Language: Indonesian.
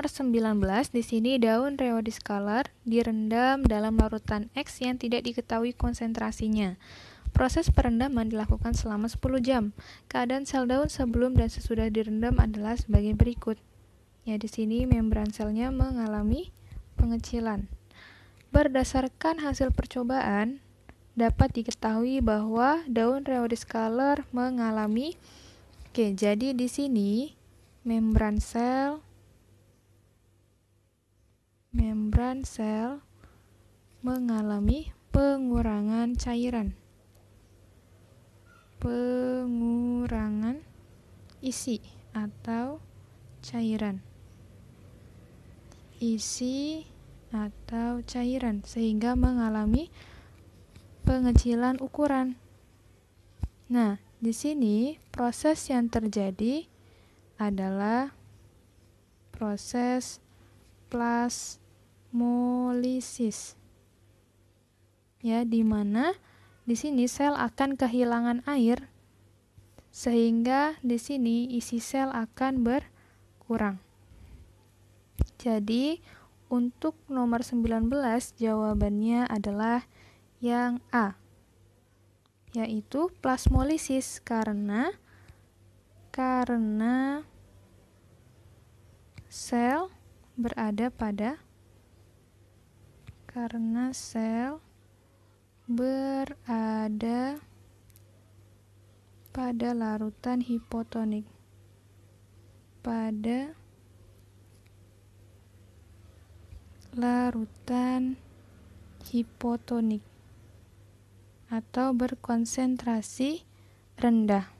nomor 19 di sini daun color direndam dalam larutan X yang tidak diketahui konsentrasinya. Proses perendaman dilakukan selama 10 jam. Keadaan sel daun sebelum dan sesudah direndam adalah sebagai berikut. Ya, di sini membran selnya mengalami pengecilan. Berdasarkan hasil percobaan, dapat diketahui bahwa daun color mengalami Oke, jadi di sini membran sel membran sel mengalami pengurangan cairan, pengurangan isi atau cairan, isi atau cairan, sehingga mengalami pengecilan ukuran. Nah, di sini proses yang terjadi adalah proses plasmolisis. Ya, di mana di sini sel akan kehilangan air sehingga di sini isi sel akan berkurang. Jadi, untuk nomor 19 jawabannya adalah yang A yaitu plasmolisis karena karena sel berada pada karena sel berada pada larutan hipotonik pada larutan hipotonik atau berkonsentrasi rendah